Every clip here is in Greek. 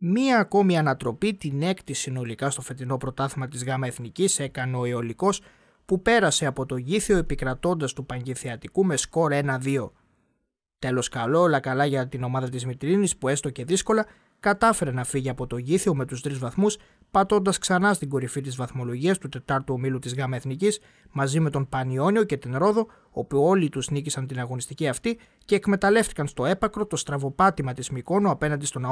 Μία ακόμη ανατροπή την έκτη συνολικά στο φετινό πρωτάθλημα της ΓΑΜΑ Εθνικής έκανε ο Ιωλικός που πέρασε από το Γήθιο επικρατώντας του Παγκυθιατικού με σκορ 1-2. Τέλος καλό όλα καλά για την ομάδα της Μητρίνης που έστω και δύσκολα κατάφερε να φύγει από το Γήθιο με τους τρεις βαθμούς πατώντας ξανά στην κορυφή της βαθμολογίας του τετάρτου ομίλου της ΓΑΜΑ Εθνικής μαζί με τον Πανιόνιο και την Ρόδο όπου όλοι τους νίκησαν την αγωνιστική αυτή και εκμεταλλεύτηκαν στο έπακρο το στραβοπάτημα της Μικόνο απέναντι στον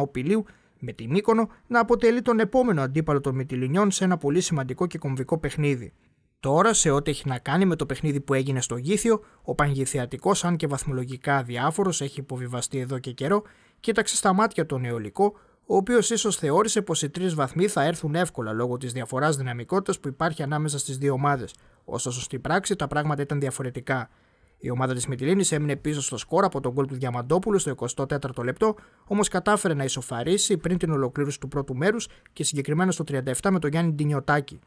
με τη Μύκονο να αποτελεί τον επόμενο αντίπαλο των Μυτιλινιών σε ένα πολύ σημαντικό και κομβικό παιχνίδι. Τώρα, σε ό,τι έχει να κάνει με το παιχνίδι που έγινε στο Γήθιο, ο πανγηθιατικό, αν και βαθμολογικά αδιάφορος, έχει υποβιβαστεί εδώ και καιρό, κοίταξε στα μάτια τον Αιωλικό, ο οποίος ίσως θεώρησε πως οι τρεις βαθμοί θα έρθουν εύκολα λόγω της διαφοράς δυναμικότητας που υπάρχει ανάμεσα στις δύο ομάδες, ωστόσο στην πράξη τα πράγματα ήταν διαφορετικά. Η ομάδα της Μυτιλίνης έμεινε πίσω στο σκορ από τον γκολ του Διαμαντόπουλου στο 24ο λεπτό, όμως κατάφερε να ισοφαρίσει πριν την ολοκλήρωση του πρώτου μέρους και συγκεκριμένα στο 37 με τον Γιάννη Ντινιωτάκη.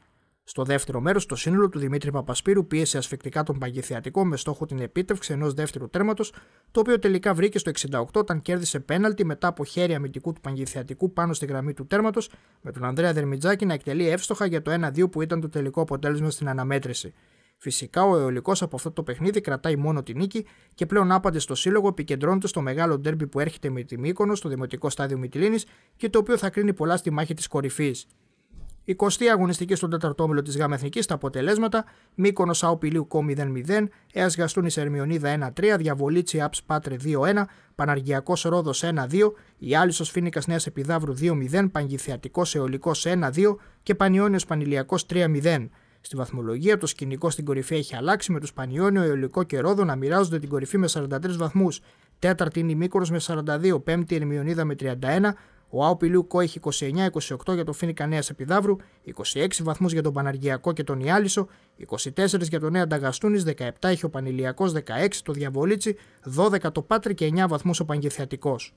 Στο δεύτερο μέρος, το σύνολο του Δημήτρη Παπασπύρου πίεσε ασφικτικά τον Παγκεθιατικό με στόχο την επίτευξη ενός δεύτερου τέρματος, το οποίο τελικά βρήκε στο 68 όταν κέρδισε πέναλτι μετά από χέρι αμυντικού του Παγκεθιατικού πάνω στη γραμμή του τέρματος, με τον Ανδρέα Δερμιτζάκη να εκτελεί εύστοχα για το 1-2 που ήταν το τελικό αποτέλεσμα στην αναμέτρηση. Φυσικά ο Αιωλικός από αυτό το παιχνίδι κρατάει μόνο τη νίκη και πλέον άπαντε στο σύλλογο επικεντρώνεται στο μεγάλο ντέρμπι που έρχεται με τη Μύκονο στο Δημοτικό Στάδιο Μυτιλίνης και το οποίο θα κρίνει πολλά στη μάχη της κορυφής. 20 αγωνιστική στον 4 όμιλο της Γαμεθνική τα αποτελέσματα: Μύκονο Αοπηλίου Κό εας γαστουνη Γαστούνη Ερμιονίδα 1-3, Διαβολίτσι Αψ Πάτρε 2-1, Παναργιακός Ρόδος 1-2, η Ιάλισο Φίνικας Νέας Επιδαύρου 2-0, Πανγηθιατικό Εολικό 1-2 και Πανιόνιος Πανηλιακός 3-0. Στη βαθμολογία, το σκηνικό στην κορυφή έχει αλλάξει με του Πανιόνιο, Ιωλικό και Ρόδο να μοιράζονται την κορυφή με 43 βαθμούς. Τέταρτη είναι η Μήκορο με 42, πέμπτη η Ερμιονίδα με 31, ο Άουπιλου κο Πιλιούκο έχει 29-28 για τον Φίνικα Νέα Επιδαύρου, 26 βαθμούς για τον Παναργιακό και τον Ιάλισο, 24 για τον Νέα Νταγαστούνης, 17 έχει ο Πανηλιακός, 16 το Διαβολίτσι, 12 το Πάτρι και 9 βαθμούς ο Παγκυθιατικός.